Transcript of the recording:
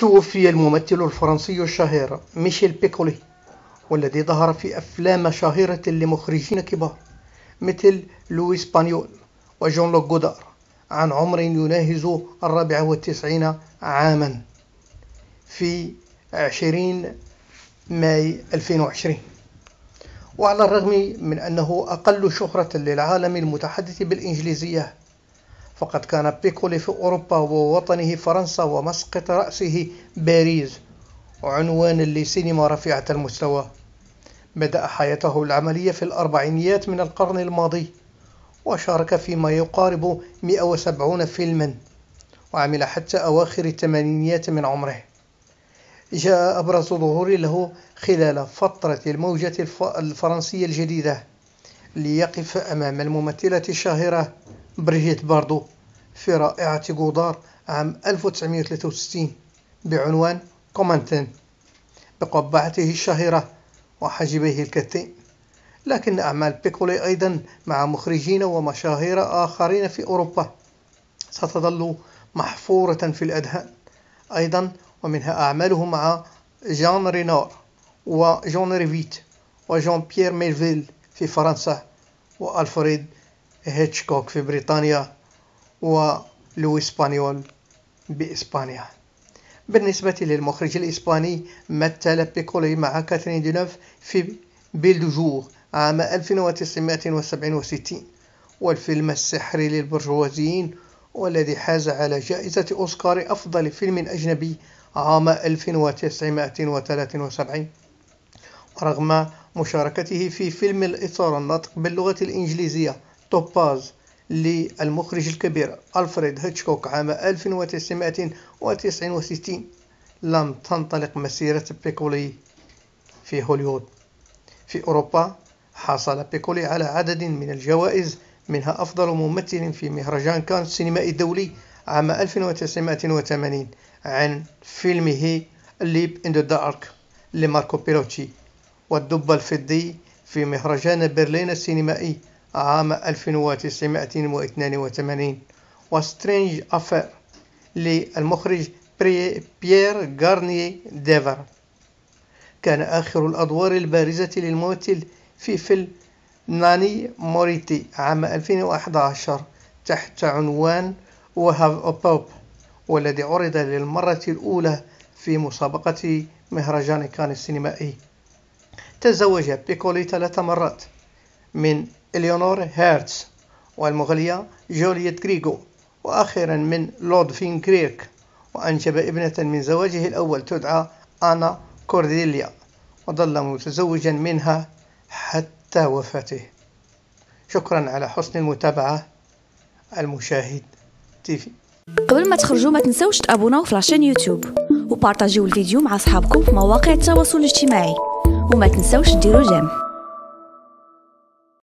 توفي الممثل الفرنسي الشهير ميشيل بيكولي والذي ظهر في أفلام شهيرة لمخرجين كبار مثل لويس بانيول وجون لوك جودار عن عمر يناهز الرابعة والتسعين عاما في عشرين ماي 2020 وعلى الرغم من أنه أقل شهرة للعالم المتحدث بالإنجليزية فقد كان بيكولي في أوروبا ووطنه فرنسا ومسقط رأسه باريس عنوان لسينما رفيعة المستوى بدأ حياته العملية في الأربعينيات من القرن الماضي وشارك في ما يقارب 170 فيلما وعمل حتى أواخر الثمانينيات من عمره جاء أبرز ظهور له خلال فترة الموجة الفرنسية الجديدة ليقف أمام الممثلة الشهيرة بريجيت باردو في رائعة غودار عام 1963 بعنوان كومانتين بقبعته الشهيرة وحجبيه الكتين لكن أعمال بيكولي أيضا مع مخرجين ومشاهير آخرين في أوروبا ستظل محفورة في الأذهان أيضا ومنها أعماله مع جان رينار وجون ريفيت وجون بيير ميلفيل في فرنسا وألفريد هيتشكوك في بريطانيا ولو بانيول بإسبانيا بالنسبة للمخرج الإسباني مثل بيكولي مع كاترين دينوف في جور عام 1967 والفيلم السحري للبرجوازيين والذي حاز على جائزة أوسكار أفضل فيلم أجنبي عام 1973 رغم مشاركته في فيلم الإثارة الناطق باللغة الإنجليزية توباز للمخرج الكبير ألفريد هيتشكوك عام 1969 لم تنطلق مسيرة بيكولي في هوليوود في أوروبا حصل بيكولي على عدد من الجوائز منها أفضل ممثل في مهرجان كان السينمائي الدولي عام 1980 عن فيلمه ليب إن ذا دارك لماركو بيروتشي والدب الفضي في مهرجان برلين السينمائي عام 1982 وسترينج أفير للمخرج بيير غارني ديفر كان آخر الأدوار البارزة للممثل في فيلم ناني موريتي عام 2011 تحت عنوان وهاف او بوب والذي عرض للمرة الأولى في مسابقة مهرجان كان السينمائي تزوج بيكولي ثلاث مرات من إليونور هيرتز والمغلية جوليت كريغو وأخيرا من فين كريك وأنجب ابنة من زواجه الأول تدعى أنا كورديليا وظل متزوجا منها حتى وفاته شكرا على حسن المتابعة المشاهد تيفي قبل ما تخرجوا ما تنسوش تابوناو في لاشين يوتيوب وبارطاجيو الفيديو مع اصحابكم في مواقع التواصل الاجتماعي وما تنسوش ديروا جيم